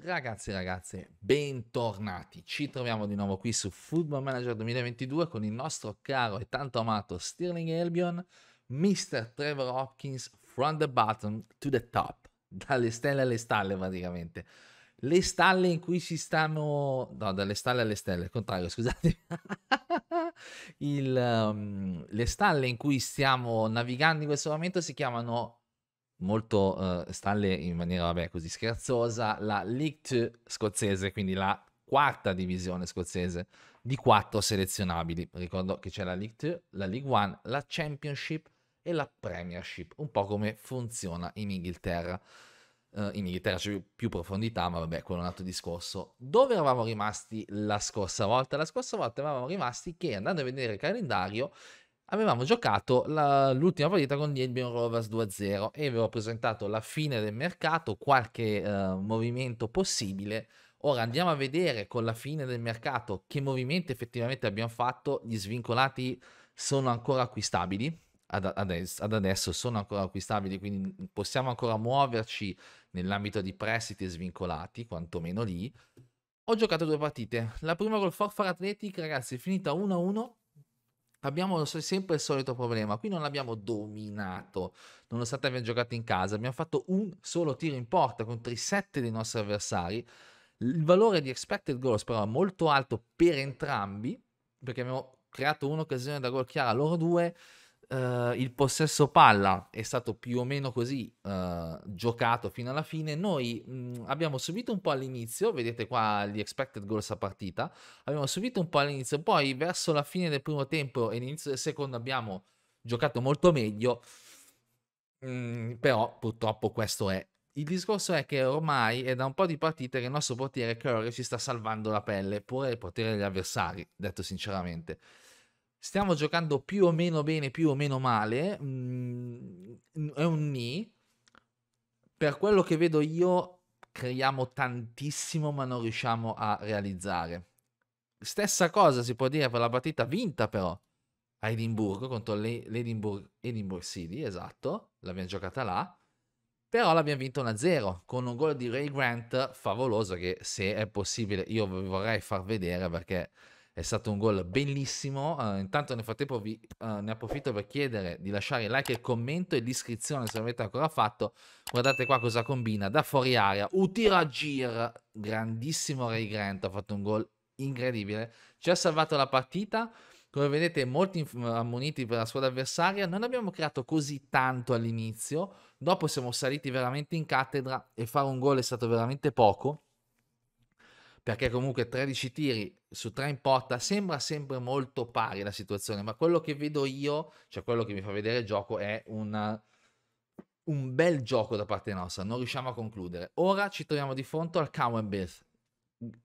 Ragazzi e ragazze, bentornati. Ci troviamo di nuovo qui su Football Manager 2022 con il nostro caro e tanto amato Sterling Albion, Mr. Trevor Hopkins, from the bottom to the top, dalle stelle alle stalle praticamente. Le stalle in cui ci stanno... No, dalle stalle alle stelle, al contrario, scusate. il, um, le stalle in cui stiamo navigando in questo momento si chiamano molto uh, Stanley in maniera vabbè così scherzosa la League scozzese quindi la quarta divisione scozzese di quattro selezionabili ricordo che c'è la League, la League One, la Championship e la Premiership un po' come funziona in Inghilterra uh, in Inghilterra c'è più profondità ma vabbè quello è un altro discorso dove eravamo rimasti la scorsa volta la scorsa volta eravamo rimasti che andando a vedere il calendario avevamo giocato la, l'ultima partita con gli Albion Rovers 2-0 e avevo presentato la fine del mercato, qualche eh, movimento possibile. Ora andiamo a vedere con la fine del mercato che movimenti effettivamente abbiamo fatto. Gli svincolati sono ancora acquistabili, ad adesso, ad, adesso, sono ancora acquistabili, quindi possiamo ancora muoverci nell'ambito di prestiti svincolati, quantomeno lì. Ho giocato due partite. La prima col Forfar Athletic, ragazzi, è finita 1-1 abbiamo sempre il solito problema. Qui non abbiamo dominato, nonostante abbiamo giocato in casa. Abbiamo fatto un solo tiro in porta contro i sette dei nostri avversari. Il valore di expected goals però è molto alto per entrambi, perché abbiamo creato un'occasione da gol chiara loro due Uh, il possesso palla è stato più o meno così uh, giocato fino alla fine. Noi mh, mm, abbiamo subito un po' all'inizio, vedete qua gli expected goals a partita, abbiamo subito un po' all'inizio, poi verso la fine del primo tempo e l'inizio del secondo abbiamo giocato molto meglio, mm, però purtroppo questo è. Il discorso è che ormai è da un po' di partite che il nostro portiere Curry si sta salvando la pelle, pure il portiere degli avversari, detto sinceramente stiamo giocando più o meno bene, più o meno male, mm, è un ni. Per quello che vedo io, creiamo tantissimo ma non riusciamo a realizzare. Stessa cosa si può dire per la partita vinta però a Edimburgo contro l'Edinburgh Edinburgh City, esatto, l'abbiamo giocata là. Però l'abbiamo vinto 1-0 con un gol di Ray Grant favoloso che se è possibile io vi vorrei far vedere perché è stato un gol bellissimo. Uh, intanto nel frattempo vi, uh, ne approfitto per chiedere di lasciare il like, il commento e l'iscrizione se l'avete ancora fatto. Guardate qua cosa combina. Da fuori aria, Gir, grandissimo Ray Grant, ha fatto un gol incredibile. Ci ha salvato la partita. Come vedete, molti ammoniti per la squadra avversaria. Non abbiamo creato così tanto all'inizio. Dopo siamo saliti veramente in cattedra e fare un gol è stato veramente poco perché comunque 13 tiri su 3 in porta sembra sempre molto pari la situazione, ma quello che vedo io, cioè quello che mi fa vedere il gioco, è una, un bel gioco da parte nostra, non riusciamo a concludere. Ora ci troviamo di fronte al Cowenbeth.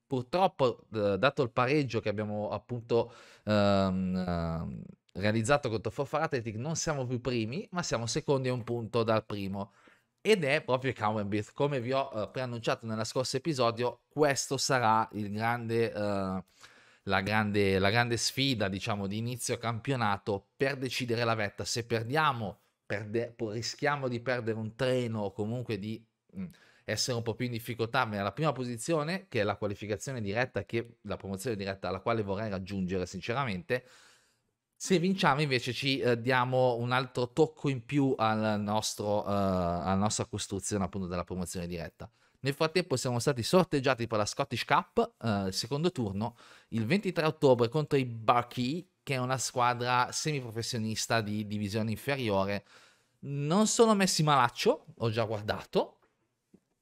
Purtroppo, dato il pareggio che abbiamo appunto ehm, ehm realizzato contro Forfaratetic, non siamo più primi, ma siamo secondi a un punto dal primo ed è proprio Cowenbeath, Come vi ho uh, eh, preannunciato nella scorso episodio, questo sarà grande, uh, la, grande, la, grande, sfida, diciamo, di inizio campionato per decidere la vetta. Se perdiamo, perde- rischiamo di perdere un treno o comunque di mh, mm, essere un po' più in difficoltà ma nella prima posizione, che è la qualificazione diretta, che, la promozione diretta alla quale vorrei raggiungere sinceramente, se vinciamo invece ci eh, diamo un altro tocco in più al nostro, eh, alla nostra costruzione appunto della promozione diretta. Nel frattempo siamo stati sorteggiati per la Scottish Cup, eh, secondo turno, il 23 ottobre contro i Barkey, che è una squadra semiprofessionista di divisione inferiore. Non sono messi malaccio, ho già guardato,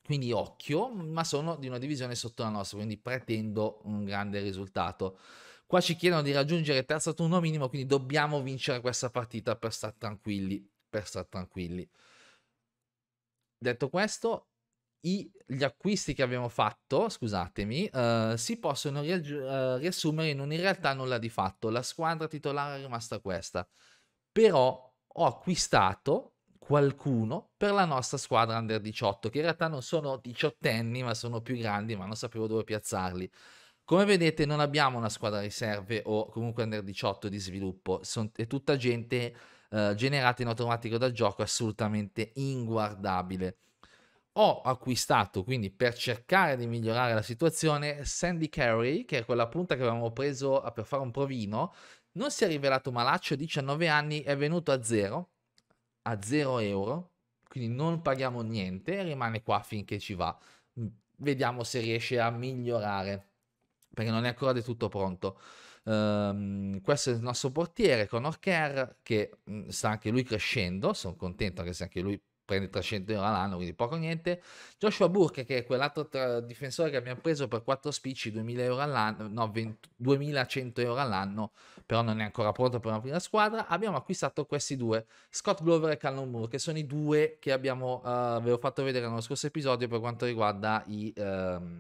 quindi occhio, ma sono di una divisione sotto la nostra, quindi pretendo un grande risultato. Qua ci chiedono di raggiungere il terzo turno minimo, quindi dobbiamo vincere questa partita per stare tranquilli. Per stare tranquilli. Detto questo, i, gli acquisti che abbiamo fatto, scusatemi, uh, si possono ri uh, eh, riassumere in un in realtà nulla di fatto. La squadra titolare è rimasta questa. Però ho acquistato qualcuno per la nostra squadra under 18, che in realtà non sono diciottenni, ma sono più grandi, ma non sapevo dove piazzarli. Come vedete non abbiamo una squadra riserve o comunque under 18 di sviluppo, Son, è tutta gente eh, generata in automatico dal gioco, assolutamente inguardabile. Ho acquistato quindi per cercare di migliorare la situazione Sandy Carey, che è quella punta che avevamo preso ah, per fare un provino, non si è rivelato malaccio, 19 anni, è venuto a zero, a 0 euro, quindi non paghiamo niente, e rimane qua finché ci va. Vediamo se riesce a migliorare perché non è ancora del tutto pronto. Um, questo è il nostro portiere con Kerr che mm, sta anche lui crescendo, sono contento anche se anche lui prende 300 euro all'anno, quindi poco niente. Joshua Burke, che è quell'altro tra- eh, difensore che abbiamo preso per 4 spicci, 2000 euro all'anno, no, 20, 2100 euro all'anno, però non è ancora pronto per una prima squadra. Abbiamo acquistato questi due, Scott Glover e Callum Moore, che sono i due che abbiamo, uh, eh, ve fatto vedere nello scorso episodio per quanto riguarda i, uh,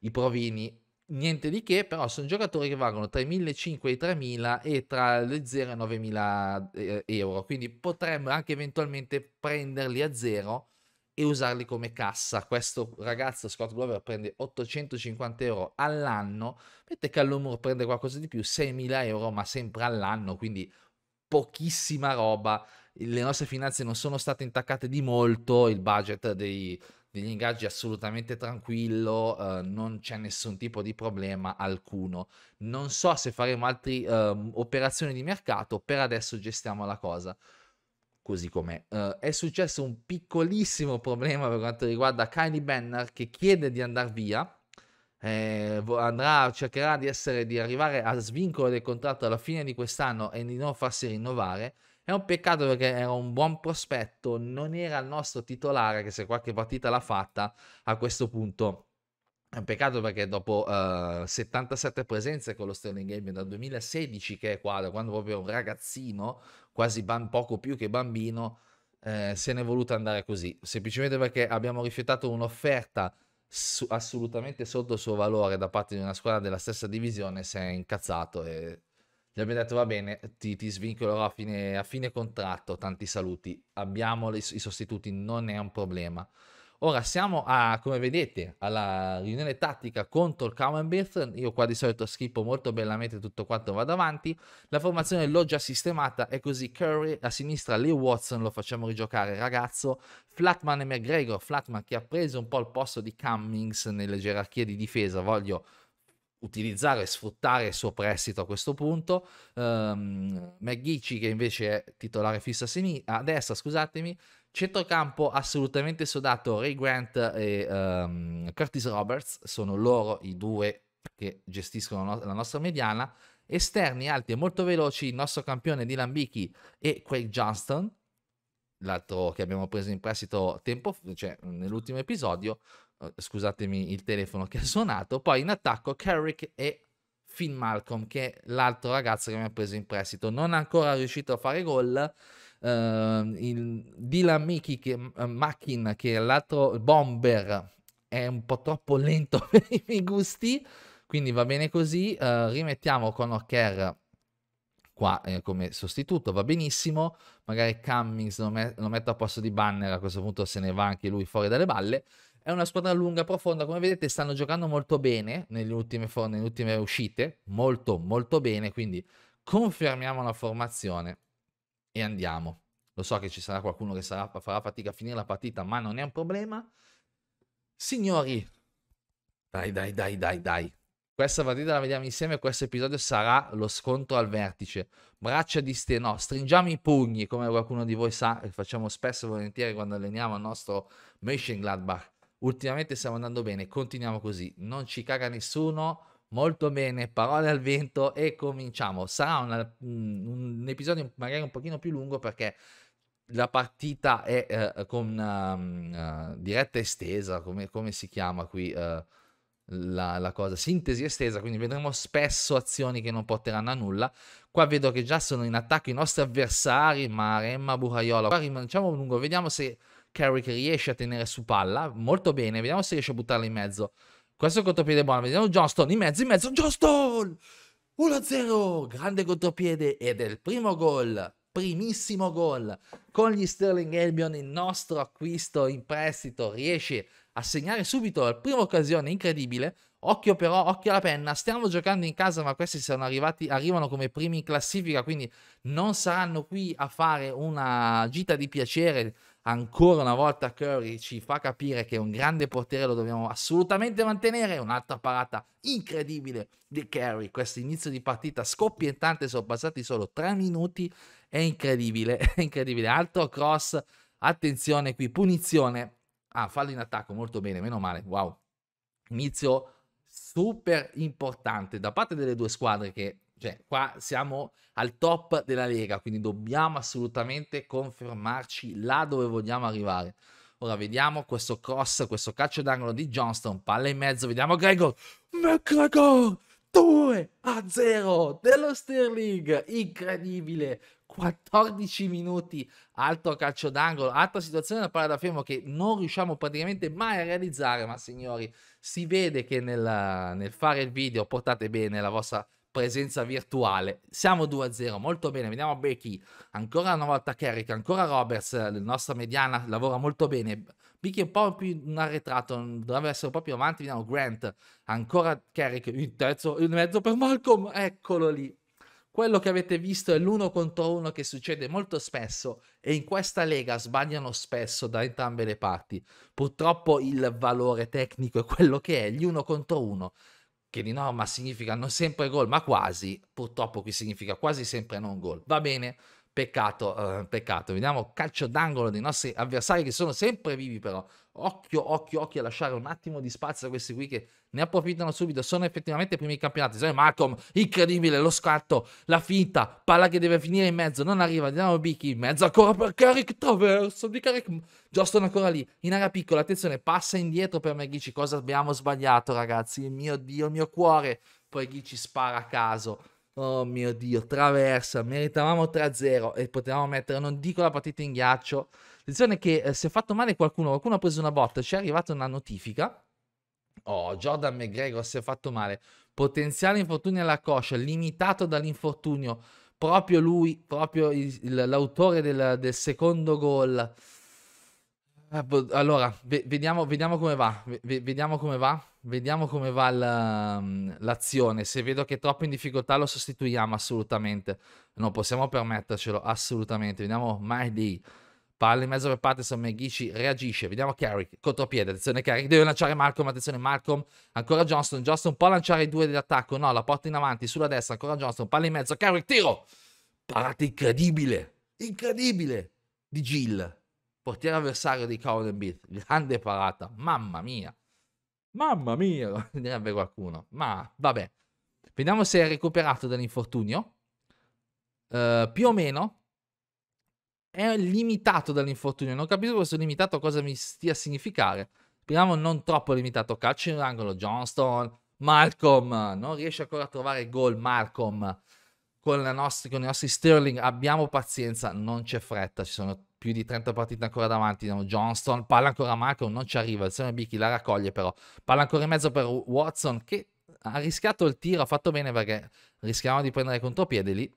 i provini niente di che, però sono giocatori che valgono tra i 1.500 e i 3.000 e tra le 0 e 9.000 eh, euro, quindi potremmo anche eventualmente prenderli a zero e usarli come cassa. Questo ragazzo Scott Glover prende 850 euro all'anno, mentre Callumur prende qualcosa di più, 6.000 euro, ma sempre all'anno, quindi pochissima roba. Le nostre finanze non sono state intaccate di molto, il budget dei, degli ingaggi assolutamente tranquillo, eh, non c'è nessun tipo di problema alcuno. Non so se faremo altre eh, operazioni di mercato, per adesso gestiamo la cosa così com'è. Uh, è successo un piccolissimo problema per quanto riguarda Kylie Banner che chiede di andare via. Eh, andrà, cercherà di, essere, di arrivare a svincolo del contratto alla fine di quest'anno e di non farsi rinnovare. È un peccato perché era un buon prospetto, non era il nostro titolare che se qualche partita l'ha fatta a questo punto. È un peccato perché dopo uh, eh, 77 presenze con lo Sterling Game dal 2016 che è qua, quando proprio un ragazzino, quasi ban- poco più che bambino, eh, se n'è voluto andare così. Semplicemente perché abbiamo rifiutato un'offerta su- assolutamente sotto il suo valore da parte di una squadra della stessa divisione, si è incazzato e gli abbiamo detto va bene, ti, ti svincolerò a fine, a fine, contratto, tanti saluti, abbiamo le, i sostituti, non è un problema. Ora siamo a, come vedete, alla riunione tattica contro il Camembert, io qua di solito schippo molto bellamente tutto quanto vado avanti, la formazione l'ho già sistemata è così Curry a sinistra, Lee Watson lo facciamo rigiocare ragazzo, Flatman e McGregor, Flatman che ha preso un po' il posto di Cummings nelle gerarchie di difesa, voglio utilizzare e sfruttare il suo prestito a questo punto. Um, ehm, McGeachy che invece è titolare fisso a, semi- a destra, scusatemi, centrocampo assolutamente sodato Ray Grant e um, Curtis Roberts, sono loro i due che gestiscono no- la nostra mediana, esterni alti e molto veloci il nostro campione Dylan Bichi e Craig Johnston, l'altro che abbiamo preso in prestito tempo, cioè nell'ultimo episodio, Oh, scusatemi il telefono che ha suonato, poi in attacco Carrick e Finn Malcolm, che è l'altro ragazzo che mi ha preso in prestito. Non è ancora riuscito a fare gol. Uh, il Dylan Mickey che, uh, Mackin, che è l'altro bomber, è un po' troppo lento per i miei gusti, quindi va bene così. Uh, rimettiamo con O'Kerr qua eh, come sostituto, va benissimo. Magari Cummings lo, met lo metto a posto di Banner, a questo punto se ne va anche lui fuori dalle balle. È una squadra lunga, profonda, come vedete stanno giocando molto bene nelle ultime, nelle ultime uscite, molto molto bene, quindi confermiamo la formazione e andiamo. Lo so che ci sarà qualcuno che sarà, farà fatica a finire la partita, ma non è un problema. Signori, dai, dai, dai, dai, dai. Questa partita la vediamo insieme. Questo episodio sarà lo scontro al vertice. Braccia distese, no, stringiamo i pugni, come qualcuno di voi sa, e facciamo spesso e volentieri quando alleniamo il nostro Mönchengladbach ultimamente stiamo andando bene, continuiamo così, non ci caga nessuno, molto bene, parole al vento e cominciamo. Sarà una, mm, un episodio magari un pochino più lungo perché la partita è eh, con um, uh, diretta estesa, come, come, si chiama qui uh, la, la, cosa, sintesi estesa, quindi vedremo spesso azioni che non porteranno a nulla. Qua vedo che già sono in attacco i nostri avversari, Maremma, Buhaiola, qua rimanciamo lungo, vediamo se Carey che riesce a tenere su palla, molto bene, vediamo se riesce a buttarla in mezzo. Questo è il contropiede buono, vediamo Johnston in mezzo, in mezzo, Johnston! 1-0, grande contropiede ed è il primo gol, primissimo gol con gli Sterling Albion, il nostro acquisto in prestito riesce a segnare subito la prima occasione incredibile, occhio però, occhio alla penna, stiamo giocando in casa ma questi sono arrivati, arrivano come primi in classifica, quindi non saranno qui a fare una gita di piacere ancora una volta Curry ci fa capire che è un grande portiere lo dobbiamo assolutamente mantenere. Un'altra parata incredibile di Curry. Questo inizio di partita scoppiettante, sono passati solo tre minuti. È incredibile, è incredibile. Altro cross, attenzione qui, punizione. Ah, fallo in attacco, molto bene, meno male. Wow. Inizio super importante da parte delle due squadre che cioè, qua siamo al top della Lega, quindi dobbiamo assolutamente confermarci là dove vogliamo arrivare. Ora vediamo questo cross, questo calcio d'angolo di Johnston, palla in mezzo, vediamo Gregor. McGregor 2 a 0 dello Sterling, incredibile. 14 minuti, altro calcio d'angolo, altra situazione da palla da fermo che non riusciamo praticamente mai a realizzare, ma signori, si vede che nel, nel fare il video portate bene la vostra presenza virtuale. Siamo 2-0, molto bene, vediamo Becky, ancora una volta Carrick, ancora Roberts, la nostra mediana lavora molto bene, Becky è un po' più in arretrato, dovrebbe essere un po' più avanti, vediamo Grant, ancora Carrick, il terzo, il mezzo per Malcolm, eccolo lì. Quello che avete visto è l'uno contro uno che succede molto spesso e in questa lega sbagliano spesso da entrambe le parti. Purtroppo il valore tecnico è quello che è, gli uno contro uno che di norma significano sempre gol, ma quasi, purtroppo qui significa quasi sempre non gol. Va bene, Peccato, eh, peccato. Vediamo calcio d'angolo dei nostri avversari che sono sempre vivi però. Occhio, occhio, occhio a lasciare un attimo di spazio a questi qui che ne approfittano subito. Sono effettivamente i primi campionati. Sai, Malcolm, incredibile, lo scatto, la finta, palla che deve finire in mezzo, non arriva. Andiamo Bicchi, in mezzo ancora per Carrick, traverso di Carrick. Johnston ancora lì, in area piccola, attenzione, passa indietro per Meghici. Cosa abbiamo sbagliato ragazzi? Il mio Dio, il mio cuore. Poi Ghi ci spara a caso Oh mio Dio, traversa, meritavamo 3-0 e potevamo mettere, non dico la partita in ghiaccio. Attenzione che eh, si è fatto male qualcuno, qualcuno ha preso una botta, ci è arrivata una notifica. Oh, Jordan McGregor si è fatto male. Potenziale infortunio alla coscia, limitato dall'infortunio. Proprio lui, proprio il, l'autore del, del secondo gol. Eh, allora, vediamo, vediamo, come va. Vediamo come va. Vediamo come va l'azione. Se vedo che è troppo in difficoltà, lo sostituiamo assolutamente. Non possiamo permettercelo, assolutamente. Vediamo di Palla in mezzo per Patterson, Meghici reagisce. Vediamo Carrick, contropiede, attenzione Carrick, deve lanciare Malcolm, attenzione Malcolm, ancora Johnston, Johnston può lanciare i due dell'attacco, no, la porta in avanti, sulla destra, ancora Johnston, palla in mezzo, Carrick, tiro! Parata incredibile, incredibile di Gill portiere avversario di Cowan Beat, grande parata, mamma mia, mamma mia, direbbe qualcuno, ma vabbè, vediamo se è recuperato dall'infortunio, uh, più o meno, è limitato dall'infortunio, non capisco questo limitato cosa mi stia a significare, speriamo non troppo limitato, calcio in angolo, Johnston, Malcolm, non riesce ancora a trovare gol Malcolm, con, nostra, con i nostri Sterling abbiamo pazienza, non c'è fretta, ci sono più di 30 partite ancora davanti, no? Johnston, palla ancora a Macron, non ci arriva, il Seno Bicchi la raccoglie però, palla ancora in mezzo per Watson che ha rischiato il tiro, ha fatto bene perché rischiavano di prendere contropiede lì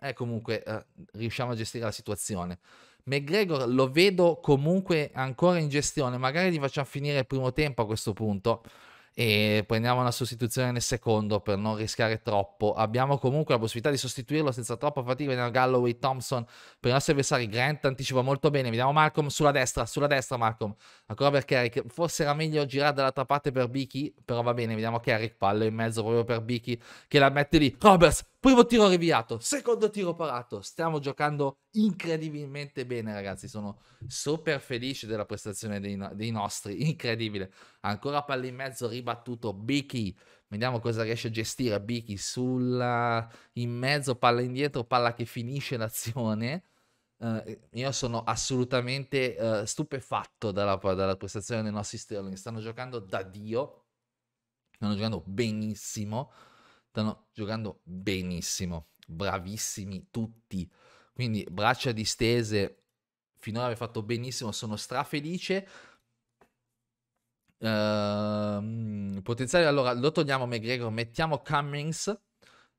e comunque eh, riusciamo a gestire la situazione. McGregor lo vedo comunque ancora in gestione, magari gli facciamo finire il primo tempo a questo punto, e prendiamo una sostituzione nel secondo per non rischiare troppo. Abbiamo comunque la possibilità di sostituirlo senza troppa fatica. Vediamo Galloway, Thompson per i nostri avversari. Grant anticipa molto bene. Vediamo Malcolm sulla destra, sulla destra Malcolm. Ancora per Carrick. Forse era meglio girare dall'altra parte per Bichi, però va bene. Vediamo Carrick, pallo in mezzo proprio per Bichi che la mette lì. Roberts, primo tiro rinviato, secondo tiro parato. Stiamo giocando incredibilmente bene, ragazzi. Sono super felice della prestazione dei, no- dei nostri. Incredibile. Ancora palla in mezzo, ribattuto Biki. Vediamo cosa riesce a gestire Biki sulla... in mezzo, palla indietro, palla che finisce l'azione. Uh, io sono assolutamente uh, stupefatto dalla, dalla prestazione dei nostri Sterling. Stanno giocando da Dio. Stanno giocando benissimo. Stanno giocando benissimo. Bravissimi tutti quindi braccia distese, finora aveva fatto benissimo, sono strafelice. Uh, potenziale, allora lo togliamo McGregor, mettiamo Cummings.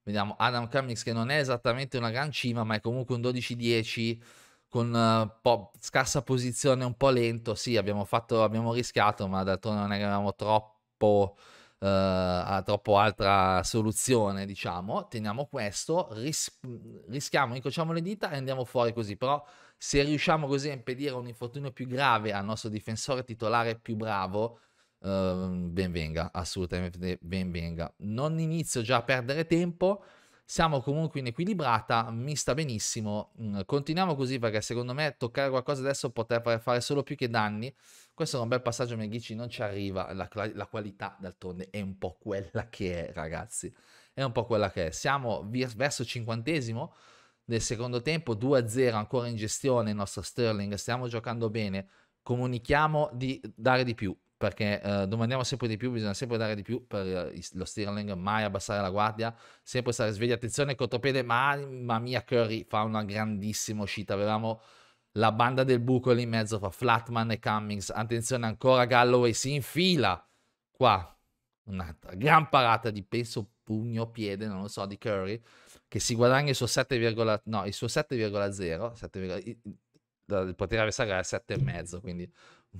Vediamo Adam Cummings che non è esattamente una gran cima, ma è comunque un 12-10 con uh, scarsa posizione, un po' lento. Sì, abbiamo, fatto, abbiamo rischiato, ma d'altronde non eravamo troppo uh, eh, a troppo altra soluzione, diciamo, teniamo questo, ris- rischiamo, incrociamo le dita e andiamo fuori così, però se riusciamo così a impedire un infortunio più grave al nostro difensore titolare più bravo, uh, ben venga, assolutamente ben venga. Non inizio già a perdere tempo, siamo comunque in equilibrata, mi sta benissimo. Mm, continuiamo così perché secondo me toccare qualcosa adesso potrebbe fare solo più che danni. Questo è un bel passaggio, Meghici non ci arriva, la, la qualità d'altronde è un po' quella che è, ragazzi. È un po' quella che è. Siamo verso cinquantesimo del secondo tempo, 2-0 ancora in gestione il nostro Sterling, stiamo giocando bene, comunichiamo di dare di più perché eh, domandiamo sempre di più, bisogna sempre dare di più per eh, lo Stirling, mai abbassare la guardia, sempre stare svegli, attenzione, contropiede, mamma mia Curry fa una grandissima uscita, avevamo la banda del buco lì in mezzo fra Flatman e Cummings, attenzione ancora Galloway si infila, qua un'altra gran parata di penso pugno, piede, non lo so, di Curry, che si guadagna il suo 7,0, no, il suo 7,0, il potere avversario è 7,5, quindi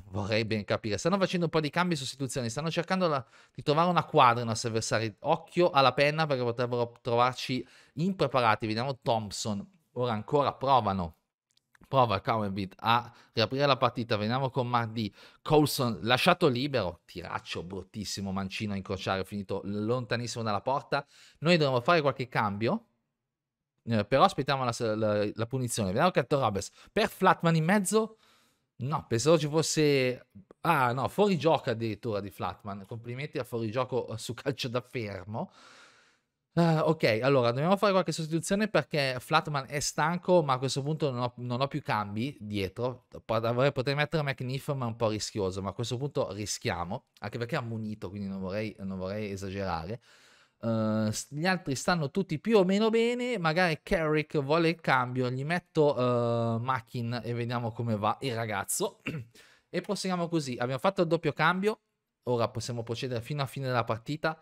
vorrei ben capire. Stanno facendo un po' di cambi e sostituzioni, stanno cercando la, di trovare una quadra i nostri avversari. Occhio alla penna perché potrebbero trovarci impreparati. Vediamo Thompson. Ora ancora provano. Prova Cowenbit a riaprire la partita. Veniamo con Mardi. Colson lasciato libero. Tiraccio bruttissimo. Mancino a incrociare. Finito lontanissimo dalla porta. Noi dovremmo fare qualche cambio eh, però aspettiamo la, la, la, punizione. Vediamo Cato Robes per Flatman in mezzo. No, pensavo ci fosse... Ah no, fuori gioco addirittura di Flatman. Complimenti a fuori gioco eh, su calcio da fermo. Uh, ok, allora dobbiamo fare qualche sostituzione perché Flatman è stanco, ma a questo punto non ho, non ho più cambi dietro. Avrei potuto mettere McNiff, ma è un po' rischioso. Ma a questo punto rischiamo, anche perché ha munito, quindi non vorrei, non vorrei esagerare. Uh, gli altri stanno tutti più o meno bene. Magari Carrick vuole il cambio. Gli metto uh, Mackin e vediamo come va il ragazzo. e proseguiamo così. Abbiamo fatto il doppio cambio. Ora possiamo procedere fino a fine della partita.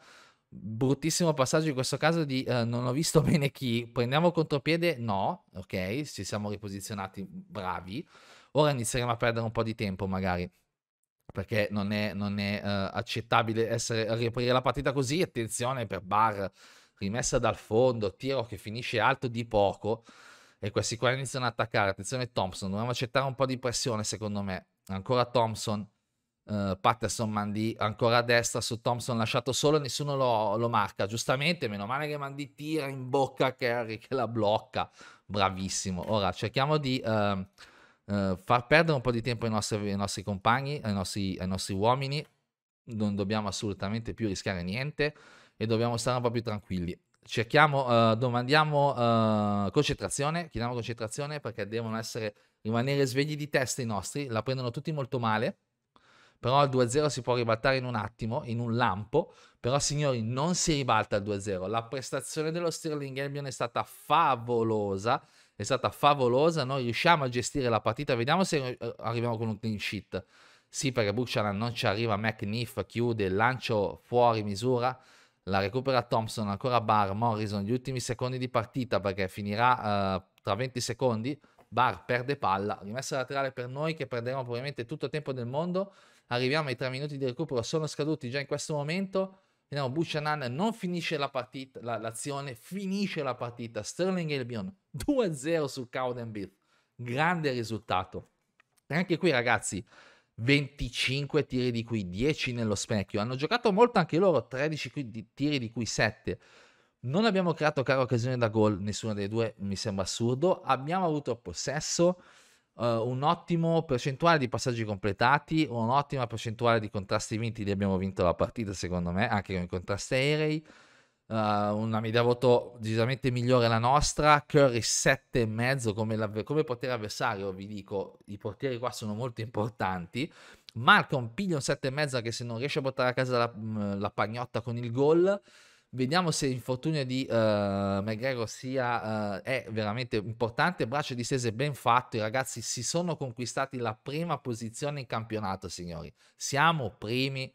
Bruttissimo passaggio in questo caso di uh, non ho visto bene chi. Prendiamo contropiede? No, ok, ci siamo riposizionati bravi. Ora inizieremo a perdere un po' di tempo magari perché non è, non è uh, accettabile essere, riaprire la partita così. Attenzione per Bar, rimessa dal fondo, tiro che finisce alto di poco e questi qua iniziano ad attaccare. Attenzione Thompson, dobbiamo accettare un po' di pressione secondo me. Ancora Thompson, uh, Patterson mandi ancora a destra su Thompson lasciato solo, nessuno lo, lo marca. Giustamente, meno male che mandi tira in bocca a Kerry che la blocca. Bravissimo. Ora cerchiamo di... Uh, uh, eh, far perdere un po' di tempo ai nostri, ai nostri compagni, ai nostri, ai nostri uomini, non dobbiamo assolutamente più rischiare niente e dobbiamo stare un po' più tranquilli. Cerchiamo, uh, domandiamo uh, concentrazione, chiediamo concentrazione perché devono essere, rimanere svegli di testa i nostri, la prendono tutti molto male, però il 2-0 si può ribaltare in un attimo, in un lampo, però signori non si ribalta il 2-0, la prestazione dello Sterling Albion è stata favolosa, è stata favolosa, noi riusciamo a gestire la partita, vediamo se eh, arriviamo con un clean sheet. Sì, perché Buchanan non ci arriva, McNiff chiude, il lancio fuori misura, la recupera Thompson, ancora Bar, Morrison, gli ultimi secondi di partita perché finirà uh, tra 20 secondi, Bar perde palla, rimessa laterale per noi che perderemo probabilmente tutto il tempo del mondo, arriviamo ai 3 minuti di recupero, sono scaduti già in questo momento, Vediamo Buchanan non finisce la partita, la, l'azione, finisce la partita. Sterling Albion 2-0 su Cowden Cowdenbeef. Grande risultato. E anche qui ragazzi, 25 tiri di cui 10 nello specchio. Hanno giocato molto anche loro, 13 tiri di cui 7. Non abbiamo creato cara occasione da gol, nessuna delle due, mi sembra assurdo. Abbiamo avuto possesso, Uh, un ottimo percentuale di passaggi completati, un'ottima percentuale di contrasti vinti, li abbiamo vinto la partita secondo me, anche con i contrasti aerei, uh, una media voto decisamente migliore la nostra, Curry 7,5 come, come potere avversario, vi dico, i portieri qua sono molto importanti, Malcolm piglia un 7,5 che se non riesce a portare a casa la, mm, la pagnotta con il gol, Vediamo se l'infortunio di uh, McGregor sia uh, è veramente importante. Braccio distese ben fatto. I ragazzi si sono conquistati la prima posizione in campionato, signori. Siamo primi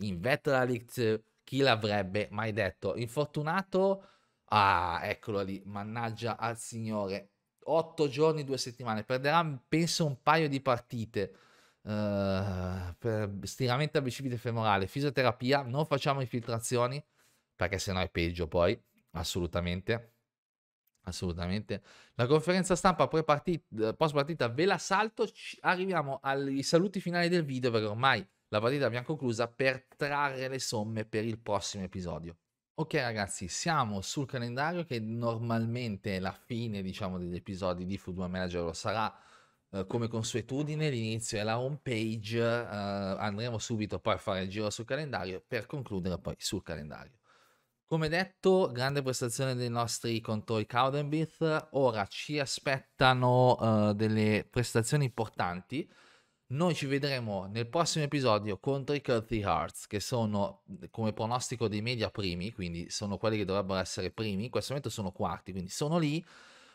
in Veteralix. Chi l'avrebbe mai detto? Infortunato? Ah, eccolo lì. Mannaggia al signore. Otto giorni, due settimane. Perderà, penso, un paio di partite. Uh, per stiramento a bicipite femorale, fisioterapia. Non facciamo infiltrazioni perché sennò è peggio poi, assolutamente. Assolutamente. La conferenza stampa eh, post partita ve la salto, arriviamo ai saluti finali del video perché ormai la partita l'abbiamo conclusa per trarre le somme per il prossimo episodio. Ok ragazzi, siamo sul calendario che normalmente la fine diciamo degli episodi di Football Manager lo sarà eh, come consuetudine, l'inizio è la home page, eh, andremo subito poi a fare il giro sul calendario per concludere poi sul calendario. Come detto, grande prestazione dei nostri contro i Cowdenbeath. Ora ci aspettano uh, delle prestazioni importanti. Noi ci vedremo nel prossimo episodio contro i Curthy Hearts, che sono come pronostico dei media primi, quindi sono quelli che dovrebbero essere primi. In questo momento sono quarti, quindi sono lì.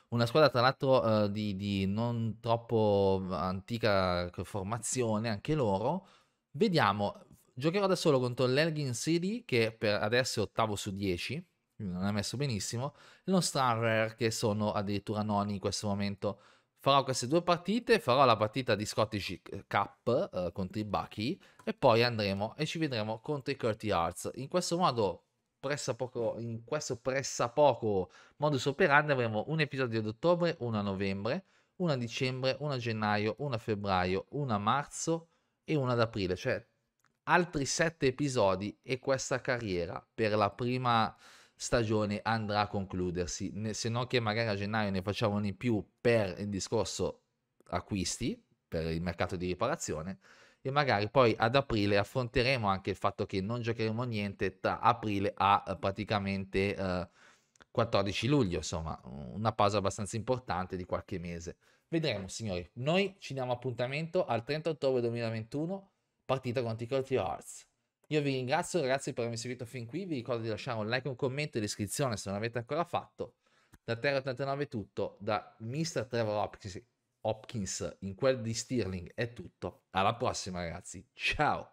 Una squadra tra l'altro uh, di, di non troppo antica formazione, anche loro. Vediamo, Giocherò da solo contro l'Elgin City, che per adesso è ottavo su 10, non è messo benissimo, e lo Star che sono addirittura noni in questo momento. Farò queste due partite, farò la partita di Scottish eh, Cup eh, contro i Bucky e poi andremo e ci vedremo contro i Curti Arts. In questo modo Poco, in questo pressapoco modus operandi avremo un episodio ad ottobre, uno a novembre, uno a dicembre, uno a gennaio, uno a febbraio, uno a marzo e uno ad aprile. Cioè altri sette episodi e questa carriera per la prima stagione andrà a concludersi, se no che magari a gennaio ne facciamo di più per il discorso acquisti, per il mercato di riparazione e magari poi ad aprile affronteremo anche il fatto che non giocheremo niente tra aprile a eh, praticamente eh, 14 luglio, insomma, una pausa abbastanza importante di qualche mese. Vedremo, signori. Noi ci diamo appuntamento al 30 ottobre 2021 partita con Anticorti Arts. Io vi ringrazio ragazzi per avermi seguito fin qui, vi ricordo di lasciare un like, un commento e l'iscrizione se non l'avete ancora fatto. Da Terra 89 è tutto, da Mr. Trevor Hopkins, Hopkins in quel di Stirling è tutto. Alla prossima ragazzi, ciao!